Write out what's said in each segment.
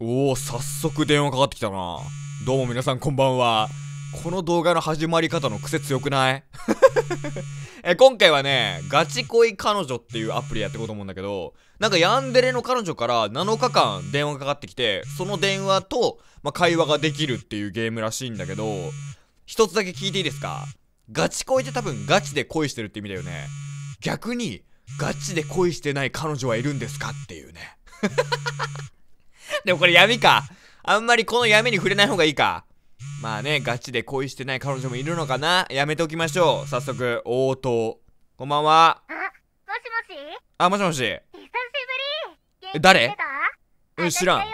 おお、早速電話かかってきたな。どうも皆さんこんばんは。この動画の始まり方の癖強くない え今回はね、ガチ恋彼女っていうアプリやっていこうと思うんだけど、なんかヤンデレの彼女から7日間電話かかってきて、その電話と、ま会話ができるっていうゲームらしいんだけど、一つだけ聞いていいですかガチ恋って多分ガチで恋してるって意味だよね。逆に、ガチで恋してない彼女はいるんですかっていうね。でもこれ闇か。あんまりこの闇に触れない方がいいか。まあね、ガチで恋してない彼女もいるのかなやめておきましょう。早速、応答。こんばんは。あ、もしもしあ、もしもし。久しぶり。え、誰え、知らん。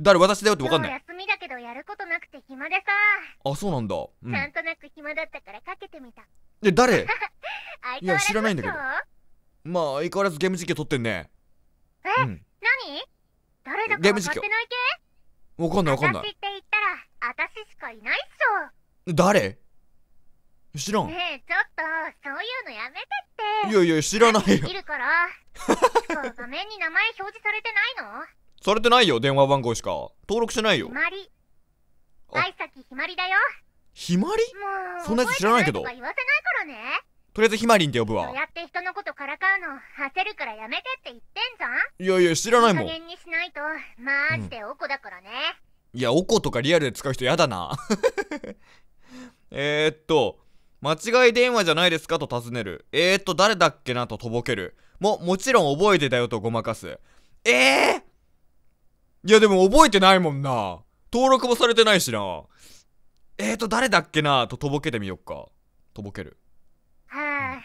誰私だよってわかんない。休みだけどやることなくて暇でさ。あ、そうなんだ。うん、なんとなく暇だったからかけてみた。で、誰 いや、知らないんだけど。まあ、相変わらずゲーム実況撮ってんね。え、うん、何誰だかゲーム実況わかんないわかんない私って言ったら私しかいないっしょ誰知らんねえちょっとそういうのやめてっていやいや知らないよいるから画面に名前表示されてないのされてないよ電話番号しか登録してないよひまり愛ひまりだよひまりそんなやつ知らないけど言わせないからねとりあえずひまりんって呼ぶわそうやって人のことからかうの焦るからやめてって言ってんぞ。いやいや知らないもん加減にしないとマジでおこだからね、うん、いやおことかリアルで使う人やだな えっと間違い電話じゃないですかと尋ねるえー、っと誰だっけなととぼけるももちろん覚えてたよとごまかすええー、いやでも覚えてないもんな登録もされてないしなえーと誰だっけなととぼけてみよっかとぼけるはあ、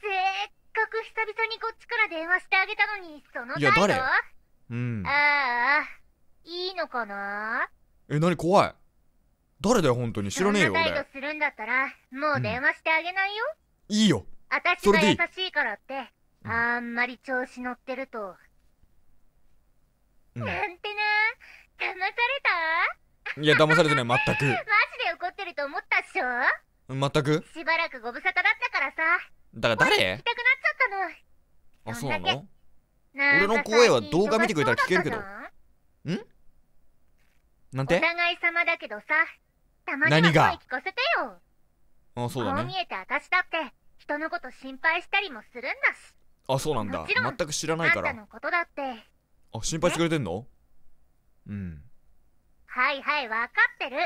せっかく久々にこっちから電話してあげたのに、その態度いや、誰うん。ああ、いいのかなえ、何怖い。誰だよ、本当に。知らねえよ、俺。態度するんだったら、もう電話してあげないよ。うん、いいよ。あたしが優しいからって、うん、あんまり調子乗ってると。うん、なんてな、騙されたいや、騙されてない、全く。マジで怒ってると思ったっしょ全くしばらくご無沙汰だったからさだから誰きたくなっちゃったのあそうなの俺の声は動画見てくれたら聞けるけどんなんてお互い様だけどさたまには声聞かせてよあそうだねこう見えて私だって人のこと心配したりもするんだしあそうなんだ全く知らないからあんたのことだってあ心配してくれてんのうんはいはい分かってる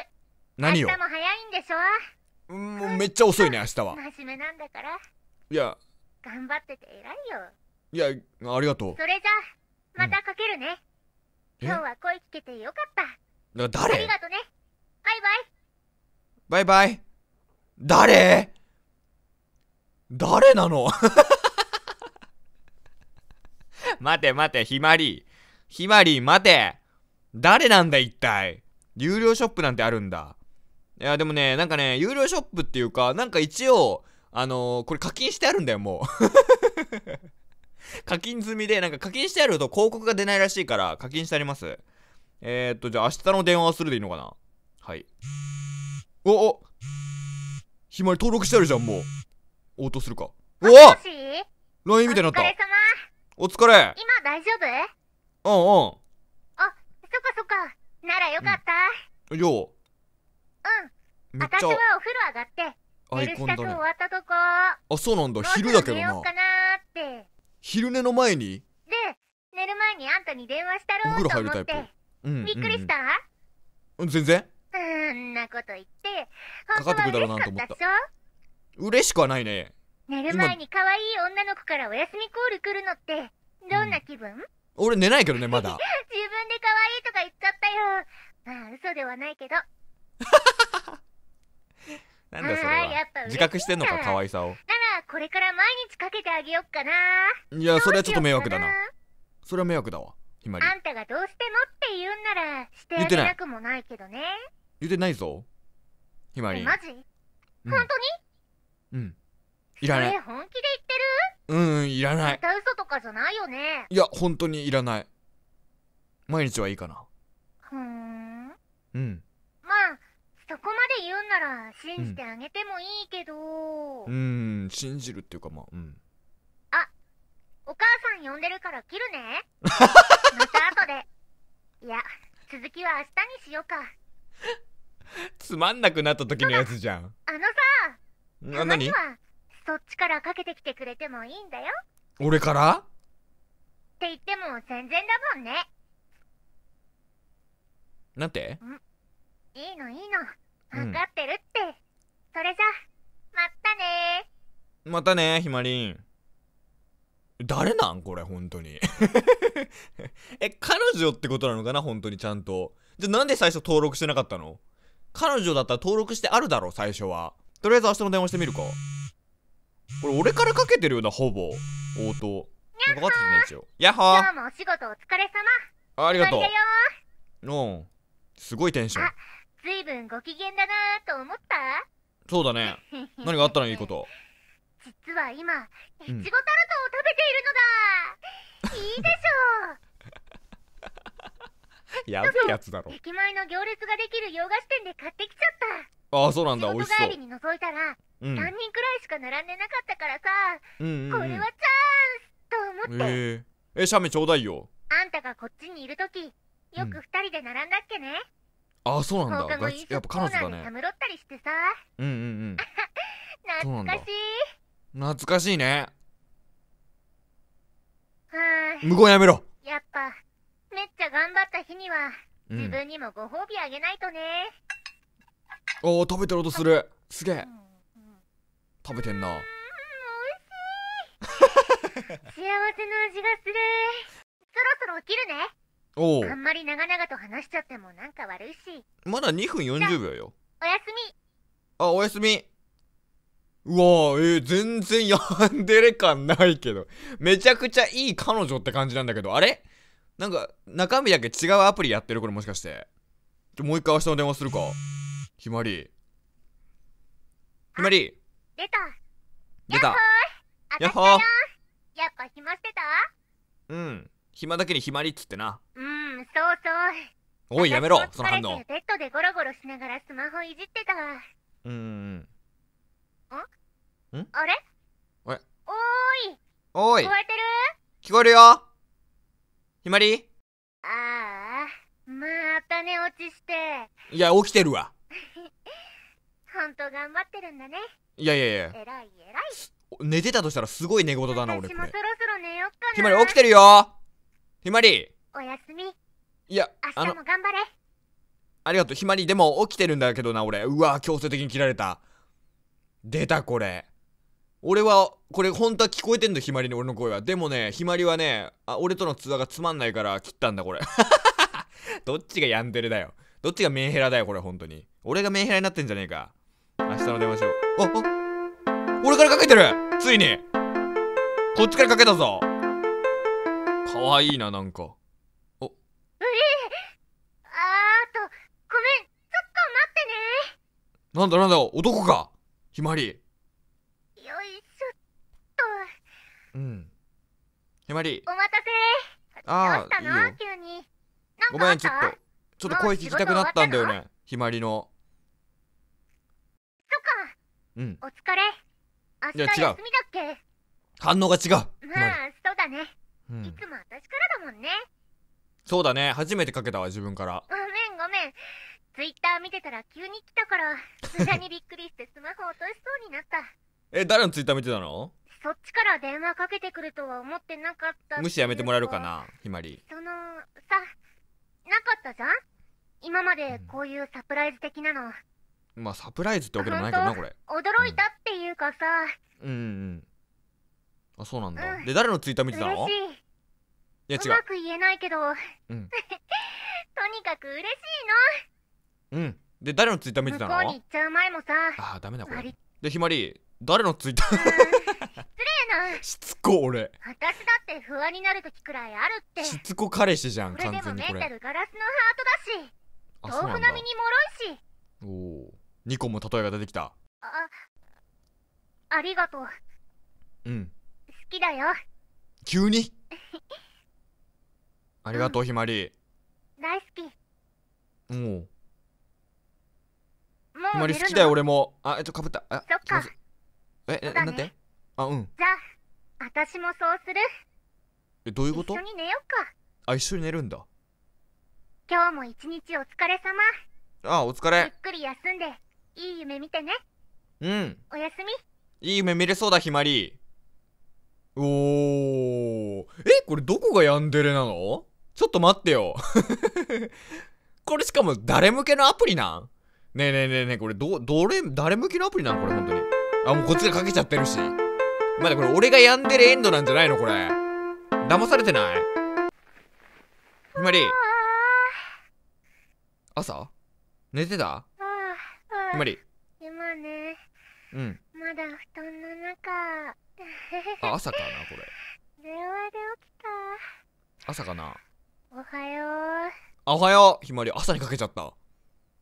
何よ明日も早いんでしょうんもうめっちゃ遅いね明日は真面目なんだからいや頑張ってて偉いよいやありがとうそれじゃまたかけるね、うん、今日は声聞けてよかった誰ありがとねバイバイバイバイ誰誰なの 待て待てひまりひまり待て誰なんだ一体有料ショップなんてあるんだいや、でもね、なんかね、有料ショップっていうか、なんか一応、あのー、これ課金してあるんだよ、もう。課金済みで、なんか課金してあると広告が出ないらしいから、課金してあります。えー、っと、じゃあ明日の電話をするでいいのかなはい。おおひまり登録してあるじゃん、もう。応答するか。おお !LINE みたいになった。お疲れ。今大丈夫うんうん。あ、そっかそっか。ならよかった。よう。うん私はお風呂上がってアイコンだね終わったとこあそうなんだ昼だけどな昼寝の前にで寝る前にあんたに電話したろお風呂入るタイプ、うん、びっくりした、うん全然うんなこと言ってかかってくるだろうなと思った嬉しくはないね寝る前に可愛い女の子からお休みコール来るのってどんな気分、うん、俺寝ないけどねまだ 自分で可愛いとか言っちゃったよまあ嘘ではないけど なんだそれは自覚してんのか可愛さをならこれから毎日かけてあげよっかないやそれはちょっと迷惑だなそれは迷惑だわひまりあんたがどうしてもって言うんならしてあげなくもないけどね言ってないぞひまりマジ、本当にうんいらない本気で言ってるうんいらないまた嘘とかじゃないよねいや本当にいらない毎日はいいかなふんうんまあそこまで言うんなら信じてあげてもいいけどうん信じるっていうかまあうんあお母さん呼んでるから切るね また後でいや続きは明日にしようかつまんなくなった時のやつじゃんあのさ何?。そっちからかけてきてくれてもいいんだよ俺からって言っても全然だもんねなんてんいいのいいの分かってるって、うん、それじゃまたねまたねひまりん誰なんこれ本当に え彼女ってことなのかな本当にちゃんとじゃなんで最初登録してなかったの彼女だったら登録してあるだろ最初はとりあえず明日の電話してみるかこれ俺からかけてるよなほぼ応答かかってない一応やッホーお仕事お疲れ様ありがとううんすごいテンションずいぶんご機嫌だなと思ったそうだね 何があったらいいこと実は今いちごタルトを食べているのだ、うん、いいでしょう やべえやつだろ駅前の行列ができる洋菓子店で買ってきちゃったああそうなんだ美味しそう帰りに覗いたら、うん、人くらいしか並んでなかったからさ、うんうんうん、これはチャンスと思ってえー、えシャメちょうだいよあんたがこっちにいる時よく二人で並んだっけね、うんあそうなんだやっぱ彼女だねたむろったりしてさうんうんうん懐かしい懐かしいねはい無言やめろやっぱめっちゃ頑張った日には、自分にもご褒美あげないとねおお食べてる音するすげえ、食べてんなうん美味しい幸せの味がするそろそろ起きるねおあんまり長々と話しちゃってもなんか悪いしまだ2分40秒よおやすみあおやすみうわーえー、全然やんでれ感ないけどめちゃくちゃいい彼女って感じなんだけどあれなんか中身だけ違うアプリやってるこれもしかしてちょもう一回明日の電話するかひまりひまり出た出たやっほーやっぱ暇してたうん暇だけに暇りっつってなうんそうそうおいやめろその反応ベッドでゴロゴロしながらスマホいじってたわうんんんあれおいおいおい聞こえてる聞こえるよひまりああまた寝落ちしていや起きてるわ 本当頑張ってるんだねいやいやいやえらいえらい寝てたとしたらすごい寝言だな俺これそろそろ寝よっかなひまり起きてるよひまりおやすみいや明日も頑張れありがとうひまりでも起きてるんだけどな俺うわ強制的に切られた出たこれ俺はこれ本当は聞こえてんのひまりに俺の声はでもねひまりはねあ俺との通話がつまんないから切ったんだこれ どっちがヤンデレだよどっちがメンヘラだよこれ本当に俺がメンヘラになってんじゃねえか明日の電話しようああ俺からかけてるついにこっちからかけたぞかわいいななんかおえー、あーとごめんちょっと待ってねなんだなんだ男かひまりよいしょっとうんひまりお待たせああいいよごめんちょっとちょっと声聞きたくなったんだよねひまりのそっかうんお疲れ明日休みだっけ反応が違うまあそうだねいつも私からだもんねそうだね初めてかけたわ自分からごめんごめんツイッター見てたら急に来たから無駄にびっくりしてスマホ落としそうになったえ誰のツイッター見てたのそっちから電話かけてくるとは思ってなかった無視やめてもらえるかなひまりそのさなかったじゃん今までこういうサプライズ的なの、うん、まあサプライズってわけでもないけどなこれ驚いたっていうかさ、うん、うんうんあそうなんだ、うん、で誰のツイッター見てたのいや違ううまく言えないけど、うん、とにかく嬉しいのうんで誰のツイッター見てたの向こうに行っちゃう前もさあダメだこれでひまり誰のツイッター失礼な。しつこ俺私だって不安になる時くらいあるってしつこ彼氏じゃん完全にこれメンタルガラスのハートだし豆腐並みに脆いしおおコンも例えが出てきたあありがとううんきだよ急に ありがとう、うん、ひまり大好きおうもうひまり好きだよ俺もあえっとかぶったあそっかえ、ね、えなんてあうんじゃあ私もそうするえどういうこと一緒に寝よかあ一緒に寝るんだ今日も一日お疲れ様あお疲れゆっくり休んでいい夢見てねうんおやすみいい夢見れそうだひまりおー。え、これどこがヤンデレなのちょっと待ってよ。これしかも誰向けのアプリなんねえねえねえねえ、これど、どれ、誰向けのアプリなのこれ本当に。あ、もうこっちがかけちゃってるし。まだこれ俺がヤンデレエンドなんじゃないのこれ。騙されてないひまり。朝寝てたひまり。今ね。うん。まだ布団の中あ朝かなこれ電話で起きた朝かなおはようあおはようひまり朝にかけちゃった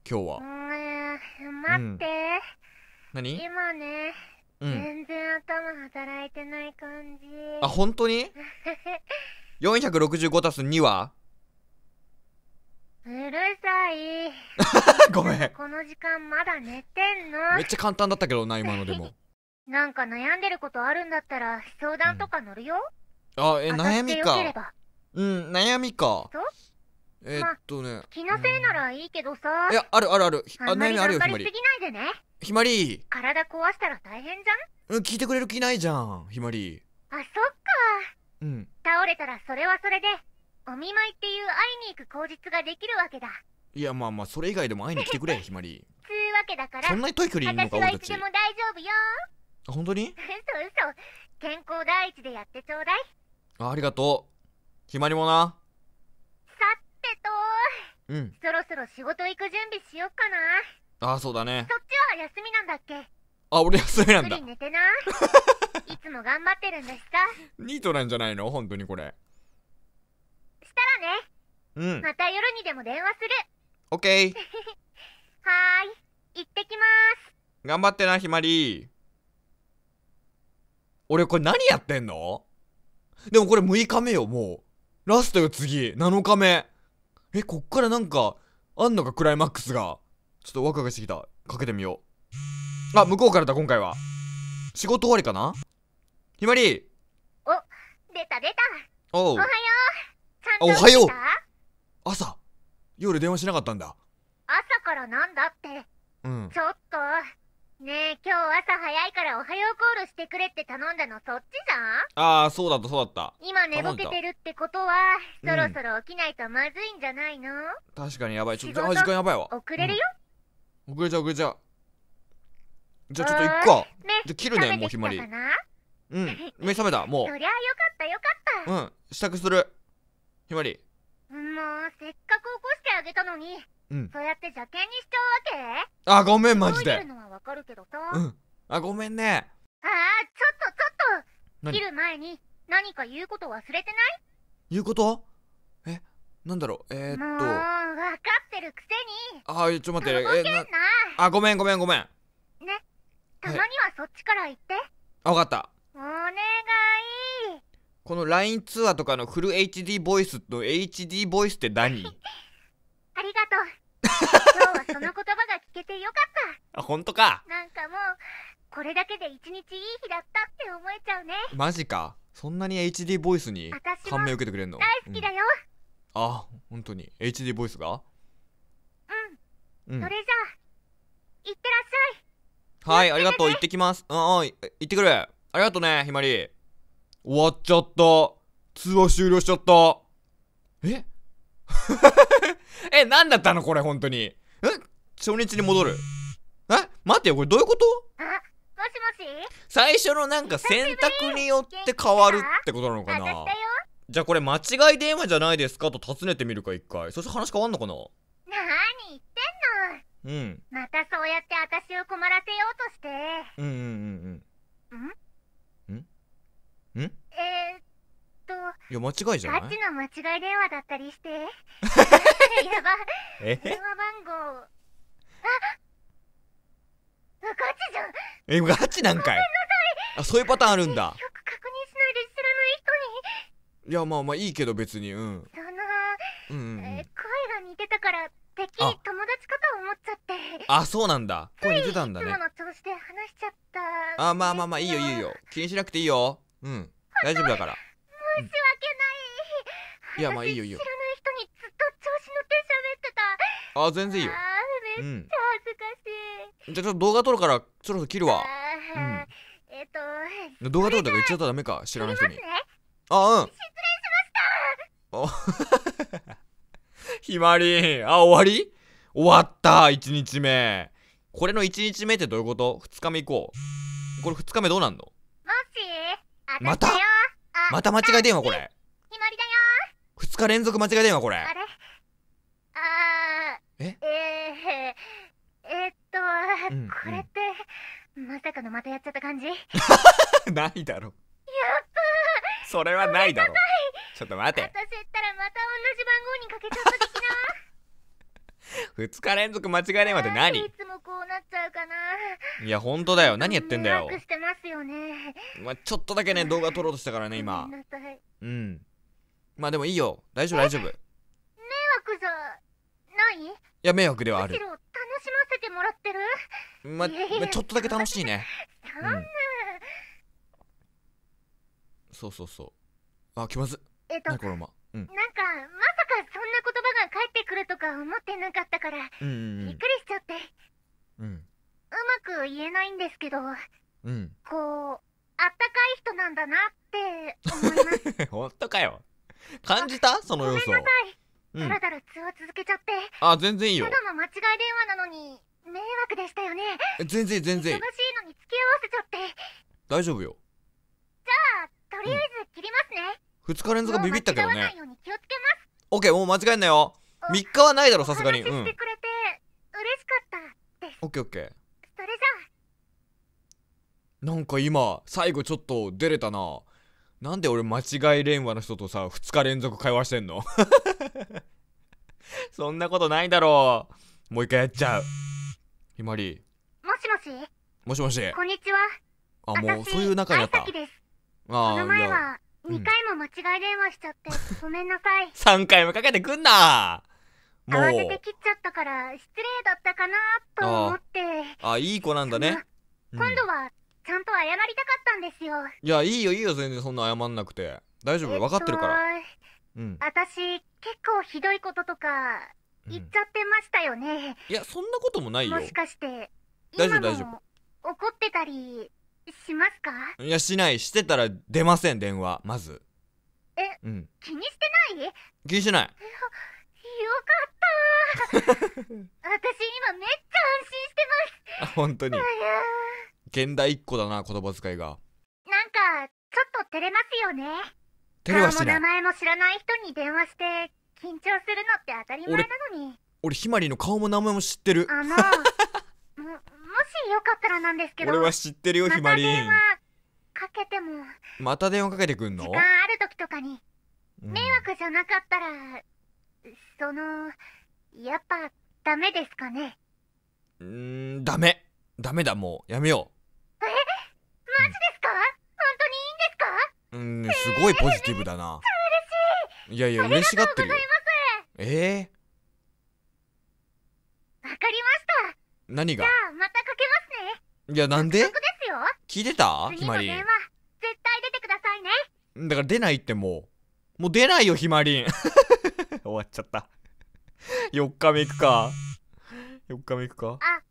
今日は待って、うん、何今ね、うん、全然頭働いてない感じあ本当に465 たす2はうるさい ごめんこの時間まだ寝てんのめっちゃ簡単だったけどな今のでも なんか悩んでることあるんだったら相談とか乗るよ、うん、あえ悩みかうん悩みかえー、っとね、ま気のせいならいいけどさ、うん、いやあるあるあるあ悩みあるよひまりひまり体壊したら大変じゃんうん聞いてくれる気ないじゃんひまりあそっかうん倒れたらそれはそれでお見舞いっていう会いに行く口実ができるわけだいやまあまあそれ以外でも会いに来てくれひまりつうわけだからそんなに遠い距離いるのか私はいつでも大丈夫よ本当にそうそう健康第一でやってちょうだいあありがとうひまりもなさてとうんそろそろ仕事行く準備しよっかなあそうだねそっちは休みなんだっけあ俺休みなんだ いつも頑張ってるんですかニートなんじゃないの本当にこれしたらねうんまた夜にでも電話するオッケーはーい行ってきます頑張ってなひまり俺これ何やってんのでもこれ6日目よもうラストよ次7日目えこっからなんかあんのかクライマックスがちょっとワクワクしてきたかけてみようあ向こうからだ今回は仕事終わりかなひまりお出た出たおうおはようおはよう朝夜電話しなかったんだ朝からなんだってうんちょっとねえ今日朝早いからおはようコールしてくれって頼んだのそっちじゃんああそうだったそうだった今寝ぼけてるってことはそろそろ起きないとまずいんじゃないの、うん、確かにやばいちょっと時間やばいわ遅れるよ、うん、遅れちゃう遅れちゃうじゃあちょっと行くか、ね、じゃあ切るねもうひまりうん目覚めたもうそりゃよかったよかったうん支度するひまりもうせっかく起こしてあげたのに、うん、そうやって邪険にしちゃうわけあごめんマジでるのはわかるけどさ、うん、あごめんねああちょっとちょっと切る前に何か言うこと忘れてない言うことえなんだろうえー、っともう分かってるくせにあちょっと待ってえー、あごめんごめんごめんねたまにはそっちから言って、はい、あ分かったお願いこの LINE ツアーとかのフル HD ボイスと HD ボイスって何 ありがとう。今日はその言葉が聞けてよかった。あ、ほんとか。なんかもう、これだけで一日いい日だったって思えちゃうね。マジか。そんなに HD ボイスに感銘受けてくれるの大好きだよ。うん、あ、ほんとに。HD ボイスがうん。それじゃあ、いってらっしゃい。はい、ありがとう。行ってきます。うん、うん、行ってくる。ありがとうね、ひまり。終わっちゃった。通話終了しちゃった。え え、なんだったのこれ、本当に。え初日に戻る。え待ってよ、これどういうこともしもし最初のなんか選択によって変わるってことなのかなじゃあこれ間違い電話じゃないですかと尋ねてみるか一回そして話変わんのかな何言ってんのうんまたそうやって私を困らせようとしてうんうんうんうんんんえー、っといや間違いじゃないっちの間違い電話だったりしてやば え電話番号あガチじゃんえガチなんかいあそういうパターンあるんだよく確認しないで知らない人にいやまあまあいいけど別にうんその、うんえー、声が似てたからてっきり友達かと思っちゃってあそうなんだ声似てたんだねいつもの調子で話しちゃったあまあまあまあいいよいいよ気にしなくていいようん大丈夫だから申し訳ない、いやまあいいよいいよ知らない人にずっと調子乗って喋ってたあ全然いいよめっちゃ恥ずかしい、うん、じゃあちょっと動画撮るからそろそろ切るわうんえっと動画撮るとか言っちゃったらダメか知らない人に、ね、あうん失礼しました ひまりあ終わり終わった1日目これの1日目ってどういうこと ?2 日目行こうこれ2日目どうなんのまたまた間違い電話これ。二日連続間違い電話これ。あれあええー、えー、っと、うんうん、これって、まさかのまたやっちゃった感じ ないだろ。やっぱそれはないだろ。ちょっと待て。私ったらまた同じ番号にかけちゃった的な。二日連続間違い電話って何なっちゃうかな。いや、ほんとだよ。何やってんだよ。してますよね。まあ、ちょっとだけね、動画撮ろうとしたからね、今。うん。まあでもいいよ。大丈夫、大丈夫。迷惑じゃ、ないいや、迷惑ではある。むしろ楽しませてもらってるま、まちょっとだけ楽しいね。うん、そうそうそう。あ、気まず。えっと、なこま、うん、なんか、まさかそんな言葉が返ってくるとか思ってなかったから、うんうんうん、びっくりしちゃって。うん、うまく言えないんですけど、うん、こうあったかい人なんだなって思います 本当かよ感じたその要素ごめんなさい、だらだら通話続けちゃってあ全然いいよただの間違い電話なのに迷惑でしたよね全然全然忙しいのに付き合わせちゃって大丈夫よじゃあとりあえず切りますね、うん、2日連続ビビったけどねオッケーもう間違えんなよ3日はないだろさすがにうんオッケーオッケーそれじゃなんか今最後ちょっと出れたななんで俺間違い電話の人とさ2日連続会話してんの そんなことないだろうもう一回やっちゃうひまりもしもしもしもしこんにちはあもうそういう中になったあこの前は2回も間違い電話しちゃって、ごめんなさい3 回もかけてくんな慌てて切っちゃったから失礼だったかなと思ってあいい子なんだね、うん、今度はちゃんと謝りたかったんですよいやいいよいいよ全然そんな謝んなくて大丈夫、分かってるからうん私結構ひどいこととか言っちゃってましたよね、うん、いやそんなこともないよもしかして大丈夫大丈夫怒ってたりしますかいやしないしてたら出ません電話まずえ、うん、気にしてない気にしてない よかった 私今めっちゃ安心してますあ本当に現代一個だな言葉遣いがなんかちょっと照れますよね照れはしない名前も知らない人に電話して緊張するのって当たり前なのに俺ひまりの顔も名前も知ってるあのも もしよかったらなんですけど俺は知ってるよひまりかけてもまた電話かけてくんの時間ある時とかに迷惑じゃなかったらそのやっぱダメですかねうんダメダメだもうやめようえマジですか、うん、本当にいいんですかうんすごいポジティブだな、えー、嬉しいいやいや嬉しがってるよええー、わかりました何がじゃあまたかけますねいやなんで聞いてたひまり絶対出てくださいねだから出ないってもうもう出ないよひまりん終わっちゃった4 日目行くか4日目行くかあ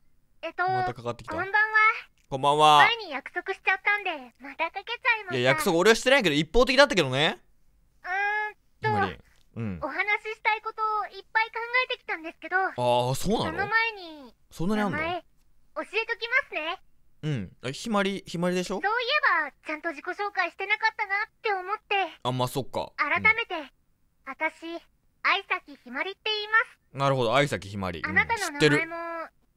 えっとまたかかってきたこんばんはこんばんは前に約束しちゃったんでまたかけちゃいましたいや約束俺はしてないけど一方的だったけどねうーんとうん、お話ししたいことをいっぱい考えてきたんですけどああそうなのその前にそんなにあんの教えときますねうんひまりひまりでしょそういえばちゃんと自己紹介してなかったなって思ってあまあそっか改めて、うん、私愛崎ひまりって言いますなるほど愛崎ひまりあなたの名前も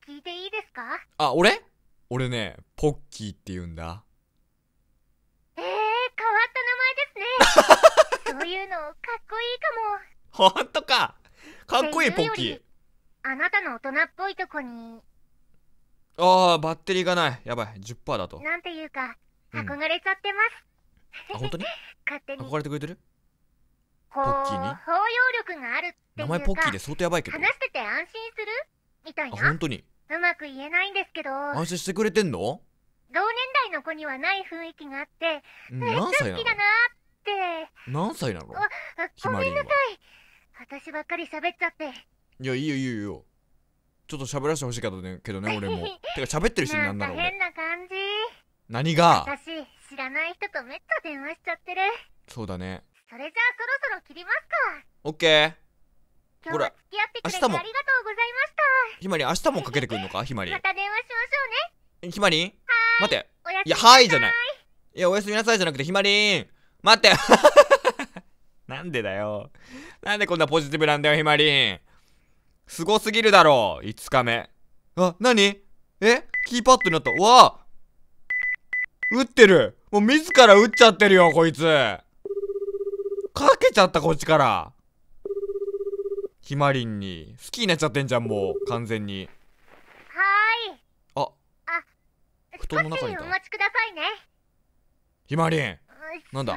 聞いていいですかあ俺俺ねポッキーって言うんだえー、変わった名前ですねそういうのかっこいいかもほんとかかっこいいポッキーあなたの大人っぽいとこにああバッテリーがないやばい10%だとなんていうか憧れちゃってます、うん、あ本当に勝手に憧れてくれてるポッキーに包容力がある名前ポッキーで相当やばいけど話してて安心するみたいなあ本当にうまく言えないんですけど安心してくれてんの同年代の子にはない雰囲気があって何歳ちゃ好きだなって何歳なのごめんなさい私ばっかり喋っちゃっていやいいよいいよいいよちょっと喋らせてほしいけどねけどね 俺もてか喋ってるしなんだろ変な感じ何が私知らない人とめっちゃ電話しちゃってるそうだねそれじゃあそろそろ切りますかオッケーほら付き合ってれてありがとうございましたひまり明日もかけてくるのかひまりまた電話しましょうねひまり待っていやはいじゃないいやおやすみなさいじゃなくてひまりん待って なんでだよなんでこんなポジティブなんだよひまりんすごすぎるだろう5日目あにえキーパッドになったわあ打ってるもう自ら打っちゃってるよこいつかけちゃった、こっちから。ひまりんに。好きになっちゃってんじゃん、もう。完全に。はーい。あ。あ、布団の中にいた。お待ちくださいね。ひまりん。なんだ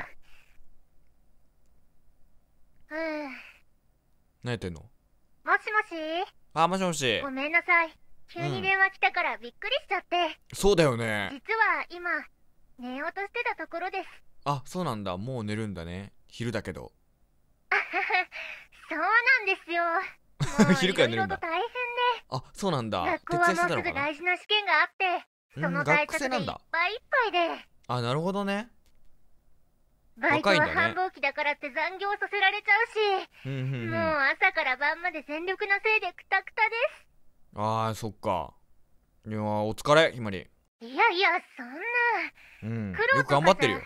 うん。何やってんのもしもしあ、もしもし。ごめんなさい。急に電話来たからびっくりしちゃって。うん、そうだよね。実は今、寝ようとしてたところです。あそうなんだもう寝るんだね昼だけどそうなんですよ 昼から寝るんだ大変であそうなんだ学校はもうすぐ大事な試験があってその対策でいっぱいいっぱいであなるほどねバイトは繁忙期だからって残業させられちゃうし、もう朝から晩まで全力のせいでクタクタですあそっかいやお疲れひまりいやいやそんな、うん、よく頑張ってるよ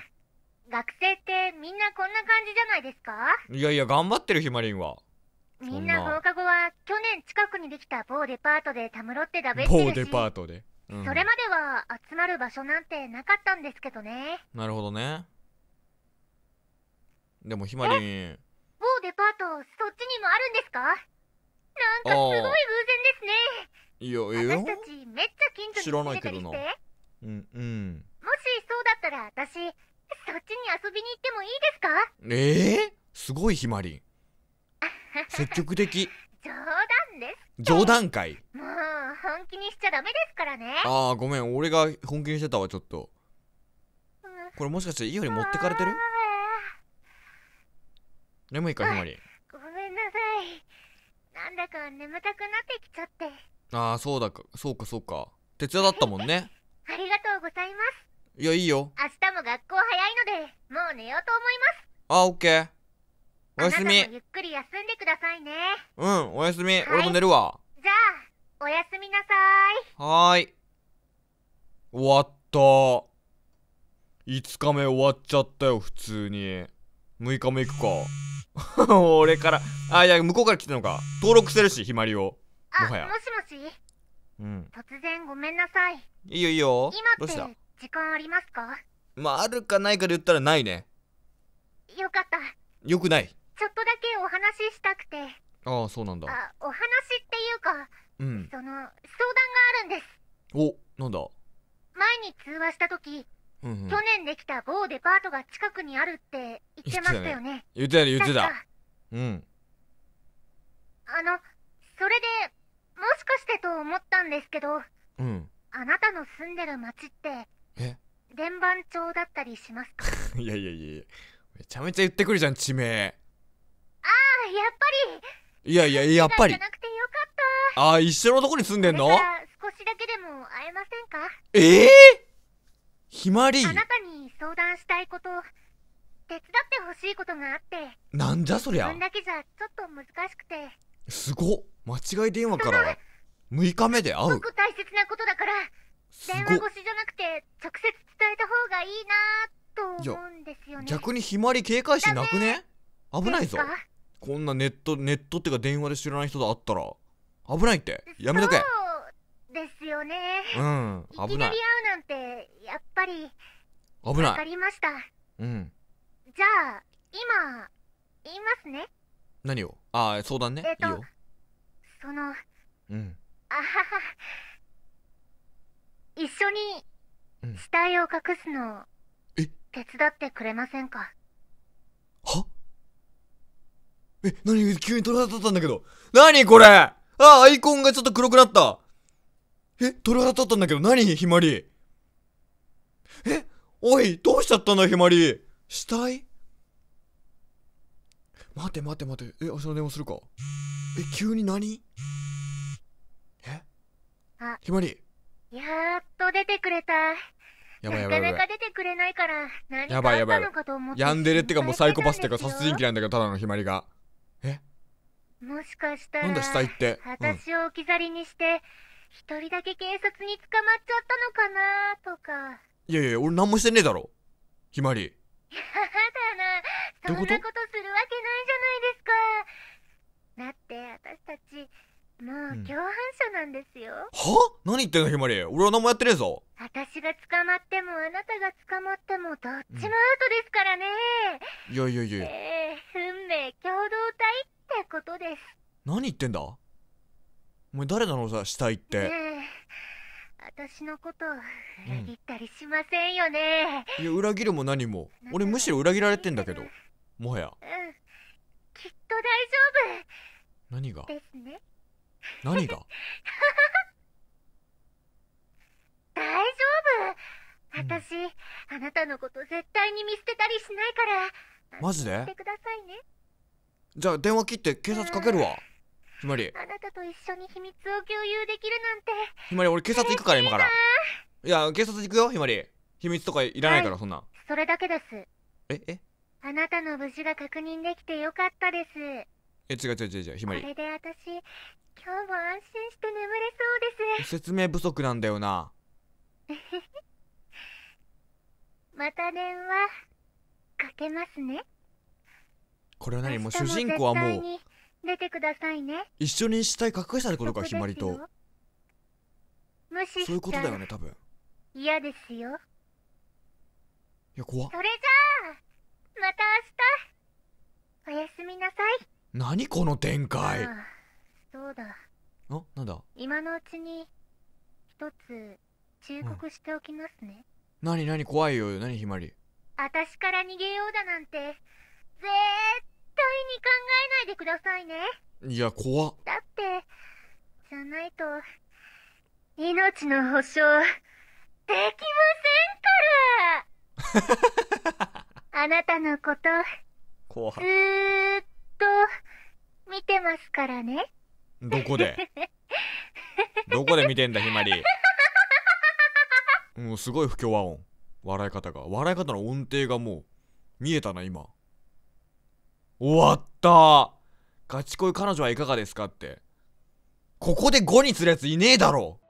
学生ってみんなこんな感じじゃないですかいやいや頑張ってるひまりんはみんな放課後は去年近くにできた某デパートでたむろってだべてる某デパートで、うん、それまでは集まる場所なんてなかったんですけどねなるほどねでもひまりん某デパートそっちにもあるんですかなんかすごい偶然ですねいやいや私たちめっちゃ近所に知らないけどなうんうんもしそうだったら私そっちに遊びに行ってもいいですかええー、すごいひまりん 積極的冗談です冗談かいもう本気にしちゃダメですからねああごめん俺が本気にしてたわちょっと、うん、これもしかしていいより持ってかれてる眠いかひまりごめんなさいなんだか眠たくなってきちゃってああそうだかそうかそうか徹夜だったもんね ありがとうございますいやいいよ明日も学校早いのでもう寝ようと思いますあオッケーおやすみゆっくり休んでくださいねうんおやすみ、はい、俺も寝るわじゃあおやすみなさいはーい終わった5日目終わっちゃったよ普通に6日目行くか 俺からあいや向こうから来てたのか登録してるしひまりをもはやもしもしうん突然ごめんなさいいいよいいよ今ってどうした時間ありますかまあ、あるかないかで言ったらないね。よかった。よくない。ちょっとだけお話ししたくて。ああ、そうなんだ。あ、お話っていうか、うん。その、相談があるんです。お、なんだ前に通話した時、うんうん、去年できた某デパートが近くにあるって言ってましたよね。言ってたね、言ってた。うん。あの、それで、もしかしてと思ったんですけど、うん。あなたの住んでる町って、え伝番帳だったりしますか いやいやいやめちゃめちゃ言ってくるじゃん地名ああやっぱりいやいややっぱりああ一緒のとこに住んでんの少しだけでも会えませんかええー、ひまりあなたに相談したいこと手伝ってほしいことがあってなんじゃそりゃ自分だけじゃちょっと難しくてすご間違い電話から6 日目で会うす大切なことだから電話越しじゃなくて直接伝えた方がいいなと思うんですよね逆にひまわり警戒心なくね危ないぞこんなネットネットってか電話で知らない人と会ったら危ないってやめとけですよねうん危ないいきなり会うなんてやっぱり危ないわかりましたうんじゃあ今言いますね何をああ相談ね、えー、いいよそのうんあはは一緒に死体を隠すのを手伝ってくれませんか、うん、はえ何急に取り払ったんだけど何これあアイコンがちょっと黒くなったえ取り払ったんだけど何ひまりえおいどうしちゃったんだひまり死体待て待て待てえ明日の電話するかえ急に何えひまりやーっと出てくれた。やばいやばいやばい。なかなか出てくれないから、何かあったのかと思って。やんでるってかもうサイコパスってか殺人鬼なんだけど、ただのひまりが。えもしかしたら、なんだ死体って。私を置き去りにして、一、人だけ警察に捕まっちゃったのかなとか。いやいや、俺なんもしてねえだろ。ひまり。やだな。そんなことするわけないじゃないですか。だって私たち、もう共犯者なんですよ、うん、は何言ってんのひまり俺は何もやってねえぞ私が捕まってもあなたが捕まってもどっちもアウトですからね、うん、いやいやいや、えー、運命共同体ってことです何言ってんだお前誰なのさ死体って、ね、私のこと裏切ったりしませんよね、うん、いや裏切るも何も俺むしろ裏切られてんだけどもはやうんきっと大丈夫何がですね何が 大丈夫私、うん、あなたのこと絶対に見捨てたりしないからマジでてくださいねじゃあ電話切って警察かけるわひまりあなたと一緒に秘密を共有できるなんてひまり俺警察行くから今からいや警察行くよひまり秘密とかいらないから、はい、そんなそれだけですええあなたの無事が確認できてよかったですえ、違う違う違う違う、ひまり。これで私、今日も安心して眠れそうです。説明不足なんだよな。また電話、かけますね。これは何もう主人公はもう、出てくださいね。一緒に死体隠したってことか、ひまりと。無視そういうことだよね、多分。嫌ですよ。いや、怖それじゃあ、また明日、おやすみなさい。何この展開そうだあなんだ今のうちに一つ忠告しておきますね、うん、何何怖いよ何ひまり私から逃げようだなんて絶対に考えないでくださいねいや怖っだってじゃないと命の保証できませんから あなたのこと怖ずーっとと見てますからねどこで どこで見てんだひまりうんすごい不協和音笑い方が笑い方の音程がもう見えたな今終わったガチ恋彼女はいかがですかってここで5にするやついねえだろう